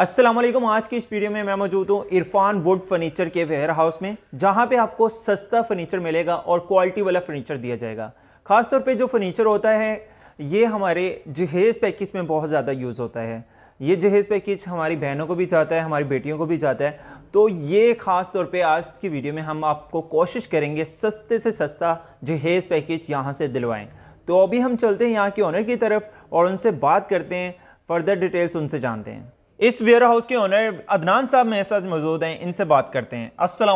अस्सलाम वालेकुम आज की इस वीडियो में मैं मौजूद हूँ इरफान वुड फर्नीचर के वेयर हाउस में जहाँ पे आपको सस्ता फर्नीचर मिलेगा और क्वालिटी वाला फर्नीचर दिया जाएगा ख़ासतौर पे जो फर्नीचर होता है ये हमारे जहेज़ पैकेज में बहुत ज़्यादा यूज़ होता है ये जहेज़ पैकेज हमारी बहनों को भी जाता है हमारी बेटियों को भी जाता है तो ये ख़ास तौर पर आज की वीडियो में हम आपको कोशिश करेंगे सस्ते से सस्ता जहेज़ पैकेज यहाँ से दिलवाएँ तो अभी हम चलते हैं यहाँ के ऑनर की तरफ और उनसे बात करते हैं फर्दर डिटेल्स उनसे जानते हैं इस वेयर हाउस के ओनर अदनान साहब मेरे साथ मौजूद हैं इनसे बात करते हैं असल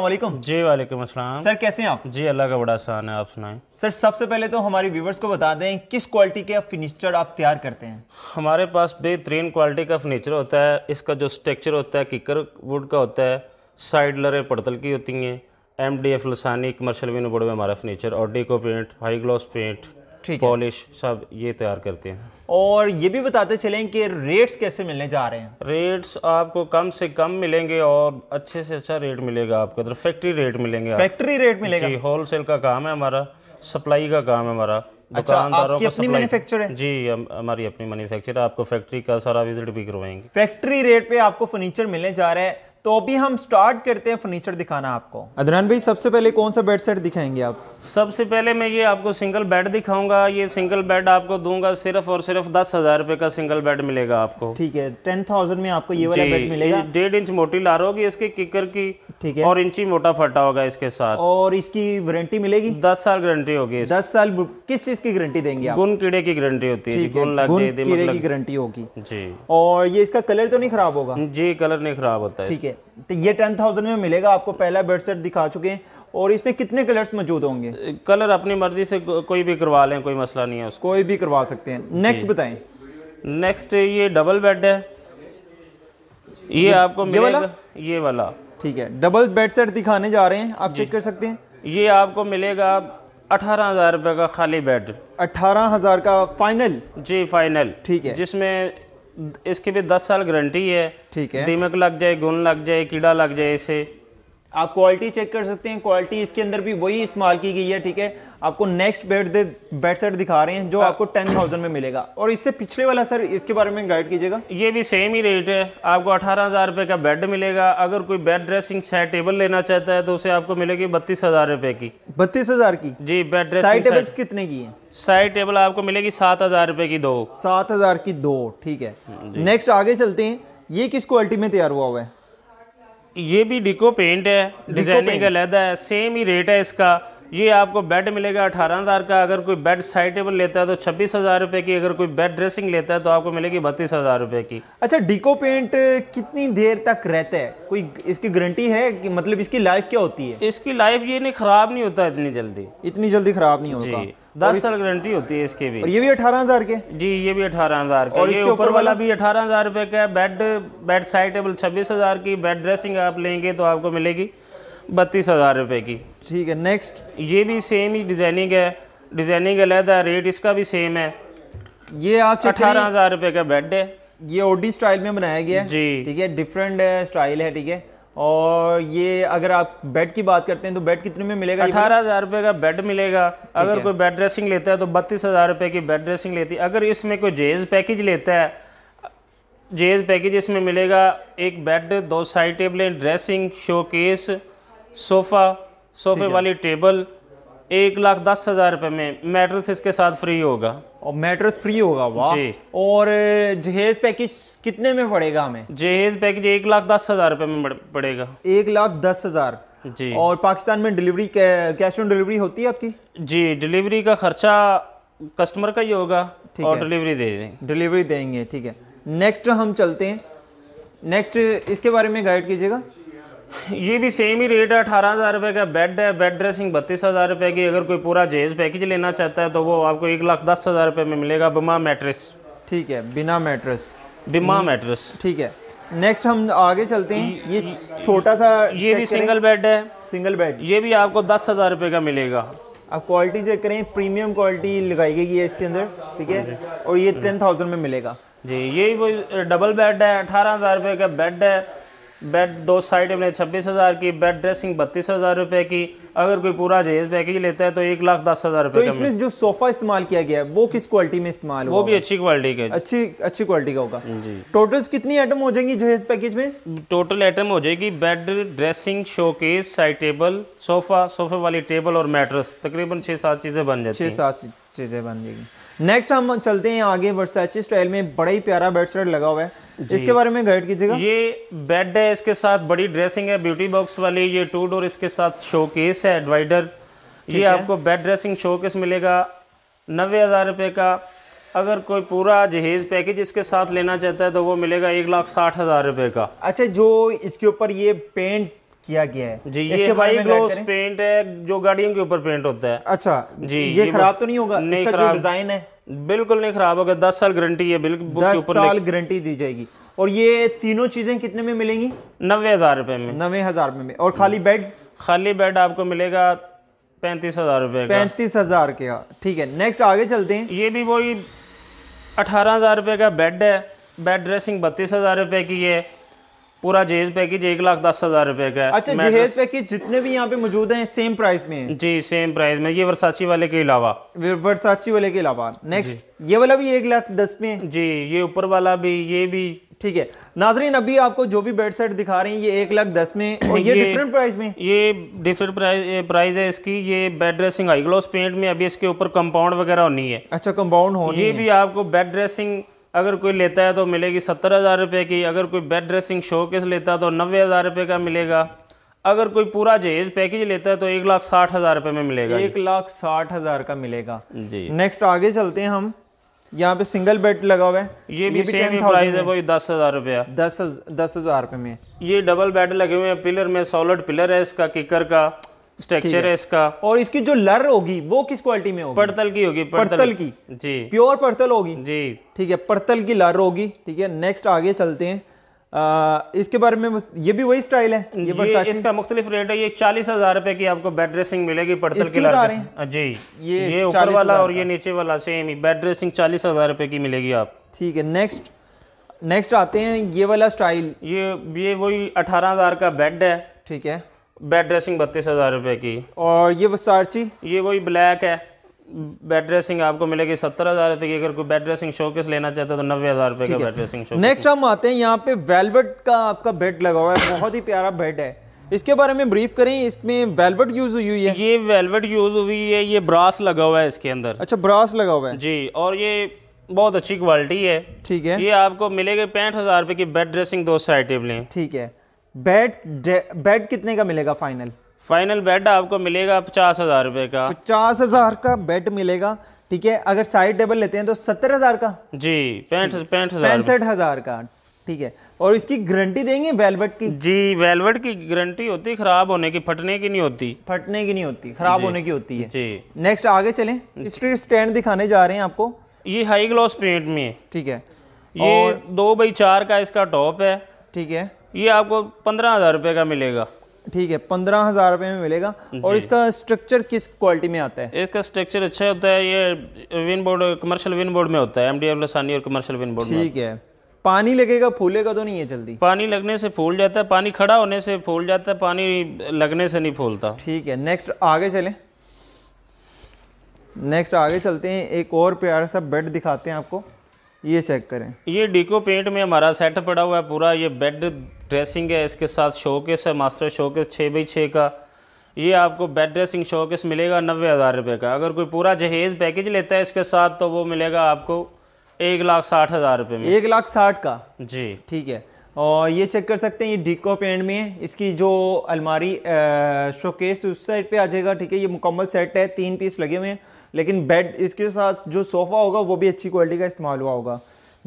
जी वालेकुम सर कैसे हैं आप जी अल्लाह का बड़ा आसान है आप सुनाएं सर सबसे पहले तो हमारे व्यूवर्स को बता दें किस क्वालिटी के फर्नीचर आप तैयार करते हैं हमारे पास बेहतरीन क्वालिटी का फर्नीचर होता है इसका जो स्ट्रक्चर होता है किकर वुड का होता है साइड लरें पड़तल की होती हैं M D F Lasani commercial विनो बोर्ड में हमारा फर्नीचर और deco paint high gloss paint polish सब ये तैयार करते हैं और ये भी बताते चलें कि रेट्स कैसे मिलने जा रहे हैं रेट्स आपको कम से कम मिलेंगे और अच्छे से अच्छा रेट मिलेगा आपको इधर फैक्ट्री रेट मिलेंगे फैक्ट्री रेट मिलेगा जी होलसेल का काम है हमारा सप्लाई का काम है हमारा अच्छा, दुकानदारों अच्छा, अपनी मैन्युफैक्चर है जी हमारी अपनी मैन्युफैक्चर आपको फैक्ट्री का सारा विजिट भी करवाएंगे फैक्ट्री रेट पे आपको फर्नीचर मिलने जा रहा है तो अभी हम स्टार्ट करते हैं फर्नीचर दिखाना आपको अदनान भाई सबसे पहले कौन सा बेड सेट दिखाएंगे आप सबसे पहले मैं ये आपको सिंगल बेड दिखाऊंगा ये सिंगल बेड आपको दूंगा सिर्फ और सिर्फ दस हजार रूपए का सिंगल बेड मिलेगा आपको ठीक है टेन थाउजेंड में आपको ये वाला बेड मिलेगा डेढ़ इंच मोटी लार होगी इसके किकर की ठीक है और इंची मोटा फटा होगा इसके साथ और इसकी वारंटी मिलेगी दस साल गारंटी होगी दस साल किस चीज की गारंटी देंगे गुन कीड़े की गारंटी होती है गारंटी मतलब- होगी जी और ये इसका कलर तो नहीं खराब होगा जी कलर नहीं खराब होता है ठीक है तो ये टेन थाउजेंड में मिलेगा आपको पहला बेड सेट दिखा चुके हैं और इसमें कितने कलर्स मौजूद होंगे कलर अपनी मर्जी से कोई भी करवा लें कोई मसला नहीं है उसको कोई भी करवा सकते हैं नेक्स्ट बताएं नेक्स्ट ये डबल बेड है ये, ये आपको मिलेगा ये वाला, ये वाला। ठीक है डबल बेड सेट दिखाने जा रहे हैं आप चेक कर सकते हैं ये आपको मिलेगा अठारह हज़ार रुपये का खाली बेड अठारह हज़ार का फाइनल जी फाइनल ठीक है जिसमें इसके भी दस साल गारंटी है ठीक है दीमक लग जाए गुन लग जाए कीड़ा लग जाए इसे आप क्वालिटी चेक कर सकते हैं क्वालिटी इसके अंदर भी वही इस्तेमाल की गई है ठीक है आपको नेक्स्ट बेड दे बेड सेट दिखा रहे हैं जो हाँ। आपको टेन थाउजेंड में मिलेगा और इससे पिछले वाला सर इसके बारे में गाइड कीजिएगा ये भी सेम ही रेट है आपको अठारह हज़ार रुपये का बेड मिलेगा अगर कोई बेड ड्रेसिंग सेट टेबल लेना चाहता है तो उसे आपको मिलेगी बत्तीस हज़ार रुपये की बत्तीस हज़ार की जी बेड ड्रेसिंग टेबल्स कितने की है साइड टेबल आपको मिलेगी सात हज़ार रुपये की दो सात हज़ार की दो ठीक है नेक्स्ट आगे चलते हैं ये किस क्वालिटी में तैयार हुआ हुआ है ये भी डिको पेंट है डिजाइनिंग का अलहदा है सेम ही रेट है इसका ये आपको बेड मिलेगा अठारह हज़ार का अगर कोई बेड साइटेबल लेता है तो छब्बीस हज़ार रुपये की अगर कोई बेड ड्रेसिंग लेता है तो आपको मिलेगी बत्तीस हज़ार रुपये की अच्छा डिको पेंट कितनी देर तक रहता है कोई इसकी गारंटी है कि मतलब इसकी लाइफ क्या होती है इसकी लाइफ ये नहीं ख़राब नहीं होता इतनी जल्दी इतनी जल्दी ख़राब नहीं है दस साल गारंटी होती है इसके भी और ये भी अठारह हजार के जी ये भी अठारह हजार के और ये ऊपर वाला भी अठारह हजार रुपये का है बेड बेड साइड टेबल छब्बीस हजार की बेड ड्रेसिंग आप लेंगे तो आपको मिलेगी बत्तीस हज़ार रुपये की ठीक है नेक्स्ट ये भी सेम ही डिजाइनिंग है डिजाइनिंग अलहदा रेट इसका भी सेम है ये आप अठारह हज़ार रुपये का बेड है ये ओडी स्टाइल में बनाया गया है जी ठीक है डिफरेंट स्टाइल uh, है ठीक है और ये अगर आप बेड की बात करते हैं तो बेड कितने में मिलेगा अठारह हज़ार रुपये का बेड मिलेगा अगर कोई बेड ड्रेसिंग लेता है तो बत्तीस हज़ार रुपये की बेड ड्रेसिंग लेती है अगर इसमें कोई जेज पैकेज लेता है जेज पैकेज इसमें मिलेगा एक बेड दो साइड टेबलें ड्रेसिंग शोकेस सोफ़ा सोफे वाली टेबल एक लाख दस हज़ार रुपये में मेट्रस इसके साथ फ्री होगा और मेट्रस फ्री होगा वाह जी और जहेज़ पैकेज कितने में पड़ेगा हमें जहेज़ पैकेज एक लाख दस हज़ार रुपये में पड़ेगा एक लाख दस हज़ार जी और पाकिस्तान में डिलीवरी कैश ऑन डिलीवरी होती है आपकी जी डिलीवरी का खर्चा कस्टमर का ही होगा और डिलीवरी दे देंगे डिलीवरी देंगे ठीक है नेक्स्ट हम चलते हैं नेक्स्ट इसके बारे में गाइड कीजिएगा ये भी सेम ही रेट है अठारह हज़ार रुपये का बेड है बेड ड्रेसिंग बत्तीस हज़ार रुपये की अगर कोई पूरा जेज पैकेज लेना चाहता है तो वो आपको एक लाख दस हज़ार रुपये में मिलेगा बिमा मैट्रेस ठीक है बिना मैट्रेस बिमा मैट्रेस हम्म, ठीक है नेक्स्ट हम आगे चलते हैं ये छोटा सा ये भी सिंगल बेड है सिंगल बेड ये भी आपको दस हज़ार रुपये का मिलेगा आप क्वालिटी चेक करें प्रीमियम क्वालिटी लगाई गई है इसके अंदर ठीक है और ये टेन थाउजेंड में मिलेगा जी ये वो डबल बेड है अठारह हज़ार रुपये का बेड है बेड दो साइड में छब्बीस हज़ार की बेड ड्रेसिंग बत्तीस हज़ार रुपये की अगर कोई पूरा जहेज पैकेज लेता है तो एक लाख दस हज़ार रुपये तो इसमें जो सोफ़ा इस्तेमाल किया गया है वो किस क्वालिटी में इस्तेमाल वो भी अच्छी क्वालिटी का अच्छी अच्छी क्वालिटी का होगा जी टोटल कितनी आइटम हो जाएंगी जहेज पैकेज में टोटल आइटम हो जाएगी bed dressing showcase side table sofa सोफ़े वाली टेबल और मेट्रस तकरीबन छः सात चीज़ें बन जाए छः सात चीज़ें बन जाएगी नेक्स्ट हम चलते हैं आगे वर्सैची स्टाइल में बड़ा ही प्यारा बेड सेट लगा हुआ है इसके बारे में गाइड कीजिएगा ये बेड है इसके साथ बड़ी ड्रेसिंग है ब्यूटी बॉक्स वाली ये टू डोर इसके साथ शोकेस है डिवाइडर ये है? आपको बेड ड्रेसिंग शोकेस मिलेगा नब्बे हज़ार रुपये का अगर कोई पूरा जहेज पैकेज इसके साथ लेना चाहता है तो वो मिलेगा एक लाख साठ हज़ार रुपये का अच्छा जो इसके ऊपर ये पेंट किया गया है जी इसके ये बारे में पेंट है जो गाड़ियों के ऊपर पेंट होता है अच्छा जी ये, ये खराब तो नहीं होगा नहीं इसका जो डिजाइन है बिल्कुल नहीं खराब होगा दस साल गारंटी है बिल्कुल दस साल गारंटी दी जाएगी और ये तीनों चीजें कितने में मिलेंगी नब्बे हजार रुपए में नब्बे हजार में और खाली बेड खाली बेड आपको मिलेगा पैंतीस हजार रुपए पैंतीस हजार के हाँ। ठीक है नेक्स्ट आगे चलते हैं ये भी वही अठारह हजार रूपए का बेड है बेड ड्रेसिंग बत्तीस हजार रुपए की है पूरा जहेज पैकेज एक लाख दस हजार रुपए का है अच्छा जहेज पैकेज जितने भी यहाँ पे मौजूद हैं सेम प्राइस में हैं जी सेम प्राइस में ये वर्साची वाले के अलावा वर्साची वाले के अलावा नेक्स्ट ये वाला भी एक लाख दस में जी ये ऊपर वाला भी ये भी ठीक है नाजरीन अभी आपको जो भी बेड सेट दिखा रहे हैं ये एक लाख दस में और ये, डिफरेंट प्राइस में ये डिफरेंट प्राइस प्राइस है इसकी ये bed dressing high gloss paint में अभी इसके ऊपर कंपाउंड वगैरह होनी है अच्छा कंपाउंड हो ये भी आपको बेड ड्रेसिंग अगर कोई लेता है तो मिलेगी सत्तर हज़ार रुपये की अगर कोई बेड ड्रेसिंग शो केस लेता है तो नब्बे हज़ार रुपये का मिलेगा अगर कोई पूरा जहेज पैकेज लेता है तो एक लाख साठ हज़ार रुपये में मिलेगा एक लाख साठ हज़ार का मिलेगा जी नेक्स्ट आगे चलते हैं हम यहाँ पे सिंगल बेड लगा हुआ है ये भी, भी सेम प्राइस है कोई दस हज़ार रुपया दस दस हज़ार रुपये में ये डबल बेड लगे हुए हैं पिलर में सॉलिड पिलर है इसका किकर का स्ट्रक्चर है इसका और इसकी जो लर होगी वो किस क्वालिटी में होगी पड़तल की होगी पड़तल की जी प्योर पड़तल होगी जी ठीक है पड़तल की लर होगी ठीक है नेक्स्ट आगे चलते हैं आ, इसके बारे में ये भी वही स्टाइल है ये, ये इसका मुख्तलिफ रेट है ये चालीस हजार रुपए की आपको बेड ड्रेसिंग मिलेगी पड़तल की लर जी ये ये ऊपर वाला और ये नीचे वाला सेम ही बेड ड्रेसिंग चालीस हजार रुपए की मिलेगी आप ठीक है नेक्स्ट नेक्स्ट आते हैं ये वाला स्टाइल ये ये वही अठारह हजार का बेड है ठीक है बेड ड्रेसिंग बत्तीस हज़ार रुपये की और ये वसारची ये वही ब्लैक है बेड ड्रेसिंग आपको मिलेगी सत्तर हज़ार रुपये की अगर कोई बेड ड्रेसिंग शोकेस लेना चाहते हो तो नब्बे हज़ार रुपये का बेड ड्रेसिंग शो नेक्स्ट हम आते हैं यहाँ पे वेलवेट का आपका बेड लगा हुआ है बहुत ही प्यारा बेड है इसके बारे में ब्रीफ करें इसमें वेलवेट यूज हुई है ये वेलवेट यूज हुई है ये ब्रास लगा हुआ है इसके अंदर अच्छा ब्रास लगा हुआ है जी और ये बहुत अच्छी क्वालिटी है ठीक है ये आपको मिलेगी पैंठ हज़ार रुपए की बेड ड्रेसिंग दो साइड टेबलें ठीक है बैट बैट कितने का मिलेगा फाइनल फाइनल बैट आपको मिलेगा पचास हजार रुपए का पचास हजार का बैट मिलेगा ठीक है अगर साइड टेबल लेते हैं तो सत्तर हजार का जी पैंसठ पैंसठ हजार का ठीक है और इसकी गारंटी देंगे वेलवेट की जी वेलवेट की गारंटी होती है खराब होने की फटने की नहीं होती फटने की नहीं होती खराब होने की होती है जी नेक्स्ट आगे चलें स्ट्रीट स्टैंड दिखाने जा रहे हैं आपको ये हाई ग्लॉस प्रिंट में ठीक है ये दो बाई चार का इसका टॉप है ठीक है ये आपको पंद्रह हज़ार रुपये का मिलेगा ठीक है पंद्रह हज़ार रुपये में मिलेगा और इसका स्ट्रक्चर किस क्वालिटी में आता है इसका स्ट्रक्चर अच्छा होता है ये विन बोर्ड कमर्शियल विन बोर्ड में होता है एम डी और कमर्शियल विन बोर्ड ठीक है पानी लगेगा फूलेगा तो नहीं है जल्दी पानी लगने से फूल जाता है पानी खड़ा होने से फूल जाता है पानी लगने से नहीं फूलता ठीक है नेक्स्ट आगे चले नेक्स्ट आगे चलते हैं एक और प्यारा सा बेड दिखाते हैं आपको ये चेक करें ये डिको पेंट में हमारा सेट पड़ा हुआ है पूरा ये बेड ड्रेसिंग है इसके साथ शोकेस है मास्टर शोकेस छः बाई छः का ये आपको बेड ड्रेसिंग शोकेस मिलेगा नब्बे हज़ार रुपये का अगर कोई पूरा जहेज़ पैकेज लेता है इसके साथ तो वो मिलेगा आपको एक लाख साठ हज़ार रुपये में एक लाख साठ का जी ठीक है और ये चेक कर सकते हैं ये डिको पेंट में है इसकी जो अलमारी शोकेस उस साइड पर आ जाएगा ठीक है ये मुकम्मल सेट है तीन पीस लगे हुए हैं लेकिन बेड इसके साथ जो सोफ़ा होगा वो भी अच्छी क्वालिटी का इस्तेमाल हुआ होगा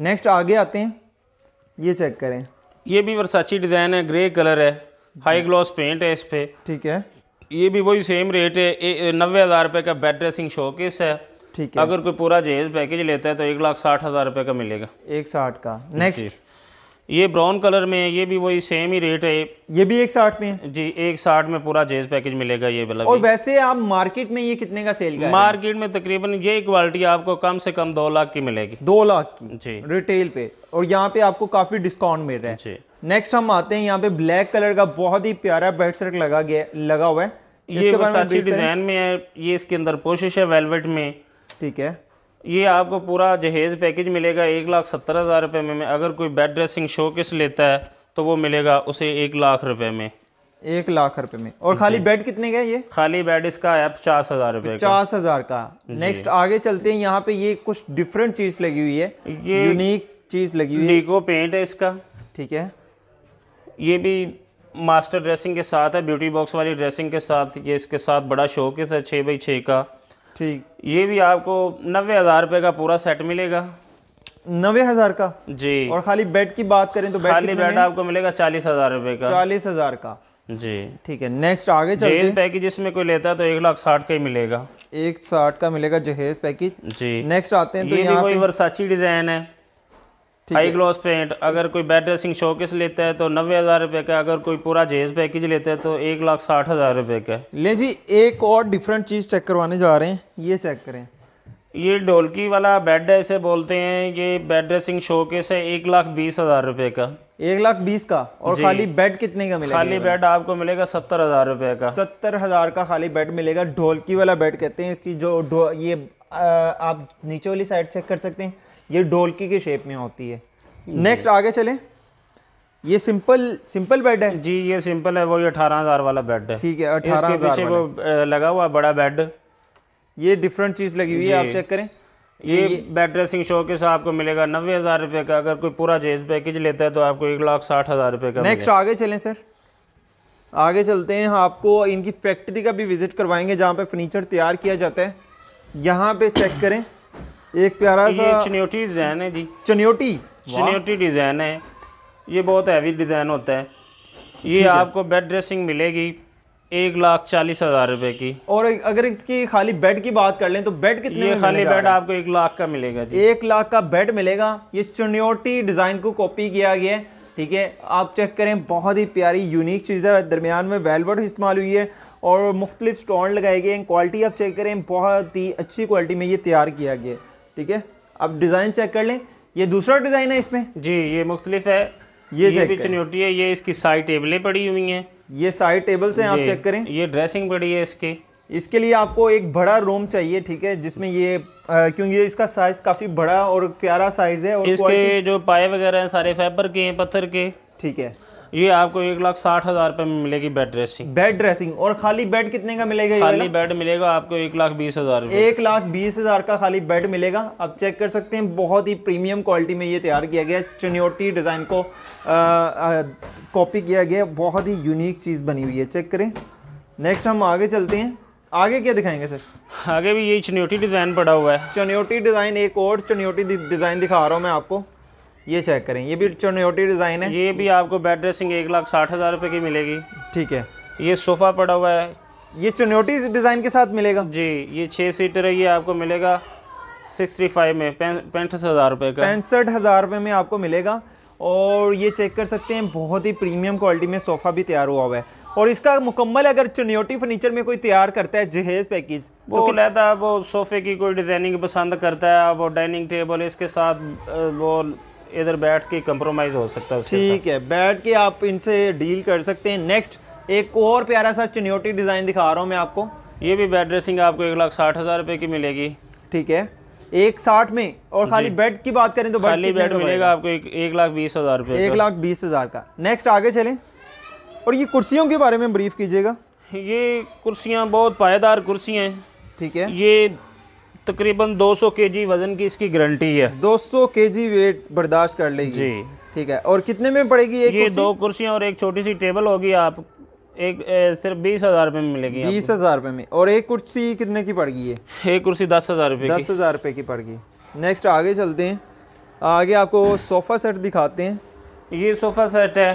नेक्स्ट आगे आते हैं ये चेक करें ये भी वर्साची डिज़ाइन है ग्रे कलर है हाई ग्लॉस पेंट है इस पर ठीक है ये भी वही सेम रेट है नब्बे हज़ार रुपये का बेड ड्रेसिंग शोकेस है ठीक है अगर कोई पूरा जहेज पैकेज लेता है तो एक लाख साठ हज़ार रुपये का मिलेगा एक साठ का नेक्स्ट ये ब्राउन कलर में है ये भी वही सेम ही रेट है ये भी एक साठ में है जी एक साठ में पूरा जेज पैकेज मिलेगा ये वाला और वैसे आप मार्केट में ये कितने का सेल कर मार्केट में तकरीबन ये क्वालिटी आपको कम से कम दो लाख की मिलेगी दो लाख की जी रिटेल पे और यहाँ पे आपको काफी डिस्काउंट मिल रहा है जी नेक्स्ट हम आते हैं यहाँ पे ब्लैक कलर का बहुत ही प्यारा बेड सेट लगा गया लगा हुआ है ये डिजाइन में है ये इसके अंदर पोशिश है वेलवेट में ठीक है ये आपको पूरा जहेज़ पैकेज मिलेगा एक लाख सत्तर हज़ार रुपये में अगर कोई बेड ड्रेसिंग शोकेस लेता है तो वो मिलेगा उसे एक लाख रुपए में एक लाख रुपए में और खाली बेड कितने का ये खाली बेड इसका है पचास हजार रुपए पचास हजार का नेक्स्ट आगे चलते हैं यहाँ पे ये कुछ डिफरेंट चीज लगी हुई है ये यूनिक चीज लगी हुई है डीको पेंट है इसका ठीक है ये भी मास्टर ड्रेसिंग के साथ है ब्यूटी बॉक्स वाली ड्रेसिंग के साथ ये इसके साथ बड़ा शोकेस है छः बाई छः का ठीक ये भी आपको नब्बे हज़ार रुपए का पूरा सेट मिलेगा नबे हज़ार का जी और खाली बेड की बात करें तो खाली बेड आपको मिलेगा चालीस हज़ार रूपए का चालीस हज़ार का जी ठीक है नेक्स्ट आगे चलते हैं पैकेज इसमें कोई लेता है तो एक लाख साठ का ही मिलेगा एक साठ का मिलेगा जहेज पैकेज जी नेक्स्ट आते हैं तो ये यहाँ कोई वर्साची डिज़ाइन है हाई ग्लॉस पेंट अगर कोई बेड ड्रेसिंग शोकेस लेता है तो नब्बे हज़ार रुपये का अगर कोई पूरा जेज पैकेज लेता है तो एक लाख साठ हज़ार रुपये का ले जी एक और डिफरेंट चीज़ चेक करवाने जा रहे हैं ये चेक करें ये ढोलकी वाला बेड है इसे बोलते हैं ये बेड ड्रेसिंग शोकेस है एक लाख बीस हज़ार रुपये का एक लाख बीस का और खाली बेड कितने का मिलेगा खाली बेड आपको मिलेगा सत्तर हज़ार रुपये का सत्तर हज़ार का खाली बेड मिलेगा ढोलकी वाला बेड कहते हैं इसकी जो ये आप नीचे वाली साइड चेक कर सकते हैं ये ढोलकी के शेप में होती है नेक्स्ट आगे चले ये सिंपल सिंपल बेड है जी ये सिंपल है वो ये अठारह हज़ार वाला बेड है ठीक है अठारह पीछे वो लगा हुआ बड़ा बेड ये डिफरेंट चीज़ लगी हुई है आप चेक करें ये, ये बेड ड्रेसिंग शो के साथ आपको मिलेगा नब्बे हज़ार रुपये का अगर कोई पूरा जेज पैकेज लेता है तो आपको एक लाख साठ हज़ार रुपये का नेक्स्ट आगे चलें सर आगे चलते हैं आपको इनकी फैक्ट्री का भी विज़िट करवाएंगे जहाँ पे फर्नीचर तैयार किया जाता है यहाँ पे चेक करें एक प्यारा सा चनियोटी डिज़ाइन है जी चनेटी चनेटी डिज़ाइन है ये बहुत हैवी डिज़ाइन होता है ये आपको बेड ड्रेसिंग मिलेगी एक लाख चालीस हज़ार रुपये की और अगर इसकी खाली बेड की बात कर लें तो बेड कितने ये खाली बेड आपको एक लाख का मिलेगा जी एक लाख का बेड मिलेगा ये चुनियोटी डिज़ाइन को कॉपी किया गया है ठीक है आप चेक करें बहुत ही प्यारी यूनिक चीज़ है दरमियान में वेलवर्ड इस्तेमाल हुई है और मुख्तलिफ स्टोन लगाए गए हैं क्वालिटी आप चेक करें बहुत ही अच्छी क्वालिटी में ये तैयार किया गया है ठीक है अब डिज़ाइन चेक कर लें ये दूसरा डिज़ाइन है इसमें जी ये मुख्तलिफ है ये, ये भी चनौटी है ये इसकी साइड टेबलें पड़ी हुई हैं ये साइड टेबल से आप चेक करें ये ड्रेसिंग पड़ी है इसके इसके लिए आपको एक बड़ा रूम चाहिए ठीक है जिसमें ये क्योंकि ये इसका साइज़ काफ़ी बड़ा और प्यारा साइज़ है और इसके जो पाए वगैरह हैं सारे फाइबर के हैं पत्थर के ठीक है ये आपको एक लाख साठ हज़ार रुपए में मिलेगी बेड ड्रेसिंग बेड ड्रेसिंग और खाली बेड कितने का मिलेगा खाली बेड मिलेगा आपको एक लाख बीस हज़ार एक लाख बीस हज़ार का खाली बेड मिलेगा आप चेक कर सकते हैं बहुत ही प्रीमियम क्वालिटी में ये तैयार किया गया चनियोटी डिज़ाइन को कॉपी किया गया बहुत ही यूनिक चीज़ बनी हुई है चेक करें नेक्स्ट हम आगे चलते हैं आगे क्या दिखाएंगे सर आगे भी यही चनियोटी डिज़ाइन पड़ा हुआ है चनियोटी डिज़ाइन एक और चनियोटी डिज़ाइन दिखा रहा हूँ मैं आपको ये चेक करें ये भी चनोटी डिज़ाइन है ये भी आपको बेड ड्रेसिंग एक लाख साठ हज़ार रुपये की मिलेगी ठीक है ये सोफ़ा पड़ा हुआ है ये चुनौटी डिज़ाइन के साथ मिलेगा जी ये छः सीटर है ये आपको मिलेगा सिक्स थ्री फाइव में पैंसठ हज़ार रुपये का पैंसठ हज़ार रुपये में आपको मिलेगा और ये चेक कर सकते हैं बहुत ही प्रीमियम क्वालिटी में सोफ़ा भी तैयार हुआ हुआ है और इसका मुकम्मल अगर चुनियोटी फर्नीचर में कोई तैयार करता है जहेज पैकेज तो वो तो लेता है वो सोफ़े की कोई डिज़ाइनिंग पसंद करता है वो डाइनिंग टेबल इसके साथ वो इधर बैठ के कंप्रोमाइज हो सकता है ठीक है बैठ के आप इनसे डील कर सकते हैं नेक्स्ट एक और प्यारा सा चुनियोटी डिज़ाइन दिखा रहा हूँ मैं आपको ये भी बेड ड्रेसिंग आपको एक लाख साठ हज़ार रुपये की मिलेगी ठीक है एक साठ में और खाली बेड की बात करें तो खाली बेड मिलेगा आपको एक, एक लाख बीस हज़ार रुपये एक लाख बीस हज़ार का नेक्स्ट आगे चलें और ये कुर्सियों के बारे में ब्रीफ कीजिएगा ये कुर्सियाँ बहुत पायेदार कुर्सियाँ हैं ठीक है ये तकरीबन 200 केजी वजन की इसकी गारंटी है 200 केजी वेट बर्दाश्त कर लेगी जी ठीक है और कितने में पड़ेगी एक ये दो कुर्सियाँ और एक छोटी सी टेबल होगी आप एक ए, सिर्फ बीस हजार रुपये में मिलेगी बीस हजार रुपये में और एक कुर्सी कितने की पड़ गई है एक कुर्सी दस हजार रुपये दस हजार रुपये की पड़ गई नेक्स्ट आगे चलते हैं आगे आपको सोफ़ा सेट दिखाते हैं ये सोफ़ा सेट है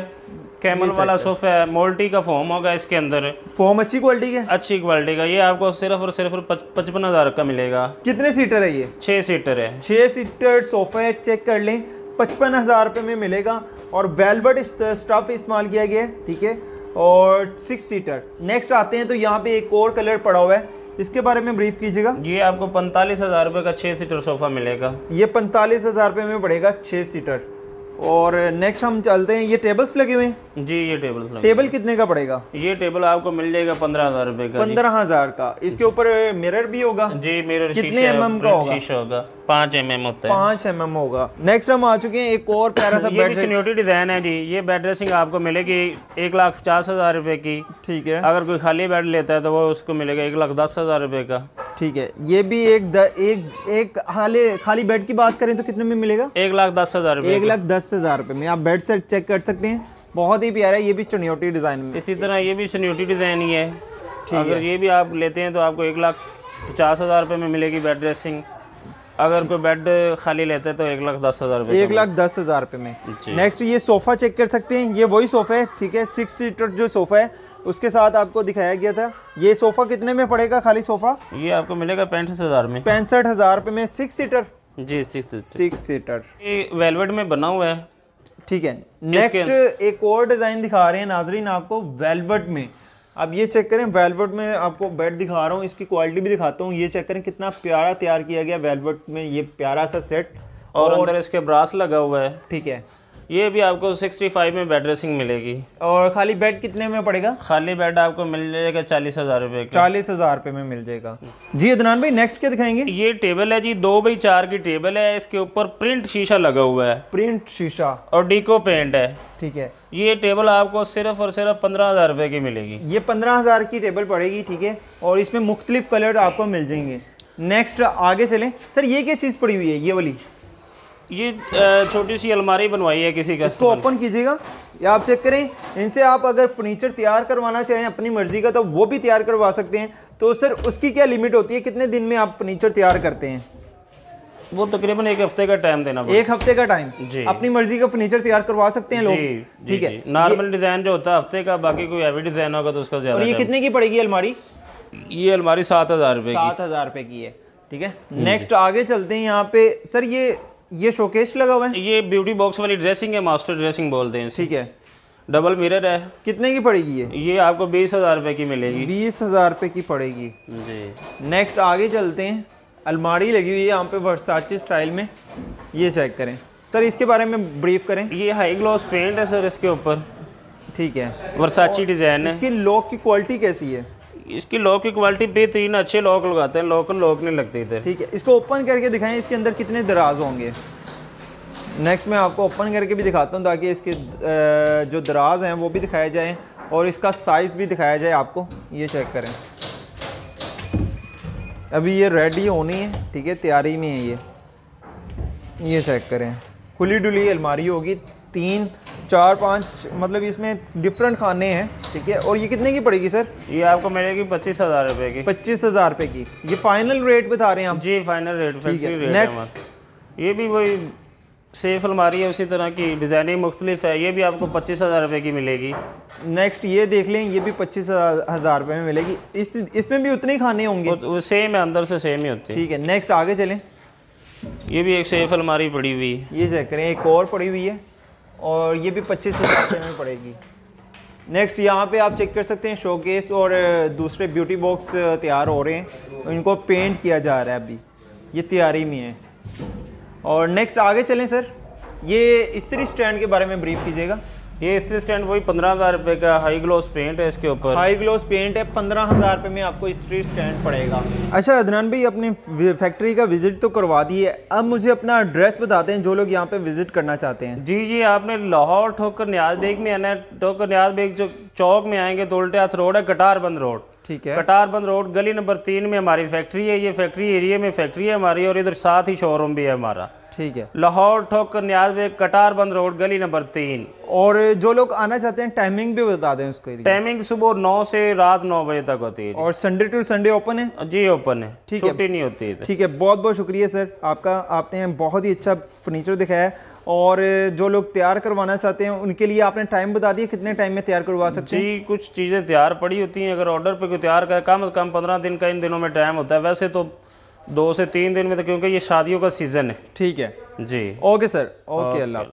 कैमल वाला सोफा है मोल्टी का फॉर्म होगा इसके अंदर फॉर्म अच्छी क्वालिटी का अच्छी क्वालिटी का ये आपको सिर्फ और सिर्फ पचपन हजार का मिलेगा कितने सीटर है ये छः सीटर है छः सीटर सोफा चेक कर लें पचपन हज़ार रुपये में मिलेगा और वेलवेट स्टफ़ इस्तेमाल किया गया है ठीक है और सिक्स सीटर नेक्स्ट आते हैं तो यहाँ पे एक और कलर पड़ा हुआ है इसके बारे में ब्रीफ कीजिएगा ये आपको पैंतालीस हज़ार रुपये का छः सीटर सोफ़ा मिलेगा ये पैंतालीस हज़ार रुपये में पड़ेगा छः सीटर और नेक्स्ट हम चलते हैं ये टेबल्स लगे हुए हैं जी ये टेबल्स लगे टेबल कितने का पड़ेगा ये टेबल आपको मिल जाएगा पंद्रह हजार रूपए का पंद्रह हजार का इसके ऊपर मिरर भी होगा जी मिरर कितने एम एम का होगा पाँच एम एम होता है पाँच एम एम होगा नेक्स्ट हम आ चुके हैं एक और प्यारा सा बेड न्यूटी डिजाइन है जी ये बेड ड्रेसिंग आपको मिलेगी एक लाख पचास हजार रूपए की ठीक है अगर कोई खाली बेड लेता है तो वो उसको मिलेगा एक लाख दस हजार रूपए का ठीक है ये भी एक द, एक एक हाले खाली बेड की बात करें तो कितने में मिलेगा एक लाख दस हज़ार एक लाख दस हज़ार रुपये में आप बेड से चेक कर सकते हैं बहुत ही प्यारा है ये भी चुनियोटी डिज़ाइन में इसी तरह ये भी चुनियोटी डिज़ाइन ही है अगर है। ये भी आप लेते हैं तो आपको एक लाख पचास हज़ार रुपये में मिलेगी बेड ड्रेसिंग अगर कोई बेड खाली लेते हैं तो एक लाख दस हज़ार रुपये एक लाख दस हज़ार रुपये में नेक्स्ट ये सोफ़ा चेक कर सकते हैं ये वही सोफ़ा है ठीक है सिक्स सीटर जो सोफ़ा है उसके साथ आपको दिखाया गया था ये सोफ़ा कितने में पड़ेगा खाली सोफ़ा ये आपको मिलेगा पैंसठ हज़ार में पैंसठ हज़ार रुपए में सिक्स सीटर जी सिक्स सिक्स सीटर ये वेलवेट में बना हुआ है ठीक है नेक्स्ट एक और डिज़ाइन दिखा रहे हैं नाजरीन आपको वेलवेट में अब ये चेक करें वेलवेट में आपको बेड दिखा रहा हूँ इसकी क्वालिटी भी दिखाता हूँ ये चेक करें कितना प्यारा तैयार किया गया वेलवेट में ये प्यारा सा सेट और, और अंदर इसके ब्रास लगा हुआ है ठीक है ये भी आपको 65 में बेड रेसिंग मिलेगी और खाली बेड कितने में पड़ेगा खाली बेड आपको मिल जाएगा चालीस हज़ार रुपये चालीस हज़ार रुपये में मिल जाएगा जी अदनान भाई नेक्स्ट क्या दिखाएंगे ये टेबल है जी दो बाई चार की टेबल है इसके ऊपर प्रिंट शीशा लगा हुआ है प्रिंट शीशा और डीको पेंट है ठीक है ये टेबल आपको सिर्फ और सिर्फ पंद्रह हज़ार रुपये की मिलेगी ये पंद्रह हज़ार की टेबल पड़ेगी ठीक है और इसमें मुख्तलिफ कलर आपको मिल जाएंगे नेक्स्ट आगे चलें सर ये क्या चीज़ पड़ी हुई है ये वाली ये छोटी सी अलमारी बनवाई है किसी का इसको ओपन कीजिएगा या आप चेक करें इनसे आप अगर फर्नीचर तैयार करवाना चाहें अपनी मर्जी का तो वो भी तैयार करवा सकते हैं तो सर उसकी क्या लिमिट होती है कितने दिन में आप फर्नीचर तैयार करते हैं वो तकरीबन एक हफ्ते का टाइम देना एक हफ्ते का टाइम जी अपनी मर्जी का फर्नीचर तैयार करवा सकते हैं लोग ठीक है नॉर्मल डिजाइन जो होता है हफ्ते का बाकी कोई हैवी डिजाइन होगा तो उसका ज्यादा ये कितने की पड़ेगी अलमारी ये अलमारी सात हजार रुपये सात हजार रुपए की है ठीक है नेक्स्ट आगे चलते हैं यहाँ पे सर ये ये शोकेस लगा हुआ है ये ब्यूटी बॉक्स वाली ड्रेसिंग है मास्टर ड्रेसिंग बोलते हैं ठीक है डबल मिरर है कितने की पड़ेगी ये ये आपको बीस हज़ार रुपये की मिलेगी बीस हज़ार रुपये की पड़ेगी जी नेक्स्ट आगे चलते हैं अलमारी लगी हुई है यहाँ पे वर्साची स्टाइल में ये चेक करें सर इसके बारे में ब्रीफ करें ये हाई ग्लॉस पेंट है सर इसके ऊपर ठीक है वर्साची डिज़ाइन है इसकी लॉक की क्वालिटी कैसी है इसकी लॉक की क्वालिटी बेहतरीन अच्छे लॉक लगाते हैं लॉक लॉक नहीं लगते इधर ठीक है इसको ओपन करके दिखाएं इसके अंदर कितने दराज होंगे नेक्स्ट मैं आपको ओपन करके भी दिखाता हूँ ताकि इसके जो दराज हैं वो भी दिखाए जाएँ और इसका साइज़ भी दिखाया जाए आपको ये चेक करें अभी ये रेडी होनी है ठीक है तैयारी में है ये ये चेक करें खुली डुली अलमारी होगी तीन चार पाँच मतलब इसमें डिफरेंट खाने हैं ठीक है और ये कितने की पड़ेगी सर ये आपको मिलेगी पच्चीस हज़ार रुपये की पच्चीस हज़ार रुपये की ये फाइनल रेट बता रहे हैं आप जी फाइनल रेट नेक्स्ट ये भी वही सेफ अलमारी है उसी तरह की डिज़ाइनिंग मुख्तलिफ है ये भी आपको पच्चीस हज़ार रुपये की मिलेगी नेक्स्ट ये देख लें ये भी पच्चीस हज़ार रुपये में मिलेगी इस इसमें भी उतने खाने होंगे सेम है अंदर से सेम ही होते हैं ठीक है नेक्स्ट आगे चलें ये भी एक सेफ अलमारी पड़ी हुई है ये चेक करें एक और पड़ी हुई है और ये भी पच्चीस हज़ार रुपये में पड़ेगी नेक्स्ट यहाँ पे आप चेक कर सकते हैं शोकेस और दूसरे ब्यूटी बॉक्स तैयार हो रहे हैं इनको पेंट किया जा रहा है अभी ये तैयारी में है और नेक्स्ट आगे चलें सर ये इस्त्री स्टैंड के बारे में ब्रीफ कीजिएगा ये इस्त्री स्टैंड वही पंद्रह हज़ार रुपये का हाई ग्लोस पेंट है इसके ऊपर हाई ग्लोस पेंट है पंद्रह हज़ार रुपये में आपको इस्त्री स्टैंड पड़ेगा अच्छा अदनान भाई अपनी फैक्ट्री का विजिट तो करवा दिए अब मुझे अपना एड्रेस बताते हैं जो लोग यहाँ पे विजिट करना चाहते हैं जी जी आपने लाहौर ठोकर न्याज बेग में आना है ठोकर न्याज बेग जो चौक में आएंगे तो उल्टे हाथ रोड है कटारबंद रोड ठीक है कटारबंद रोड गली नंबर तीन में हमारी फैक्ट्री है ये फैक्ट्री एरिया में फैक्ट्री है हमारी और इधर साथ ही शोरूम भी है हमारा ठीक है लाहौर ठोकर न्याज में कटार बंद रोड गली नंबर तीन और जो लोग आना चाहते हैं टाइमिंग भी बता दें उसके लिए टाइमिंग सुबह नौ से रात नौ बजे तक होती है और संडे टू संडे ओपन है जी ओपन है ठीक है नहीं होती है ठीक है बहुत बहुत शुक्रिया सर आपका आपने बहुत ही अच्छा फर्नीचर दिखाया है और जो लोग तैयार करवाना चाहते हैं उनके लिए आपने टाइम बता दिया कितने टाइम में तैयार करवा सकते हैं जी कुछ चीज़ें तैयार पड़ी होती हैं अगर ऑर्डर पर कोई तैयार करें कम अज़ कम पंद्रह दिन का इन दिनों में टाइम होता है वैसे तो दो से तीन दिन में तो क्योंकि ये शादियों का सीज़न है ठीक है जी ओके सर ओके अल्लाह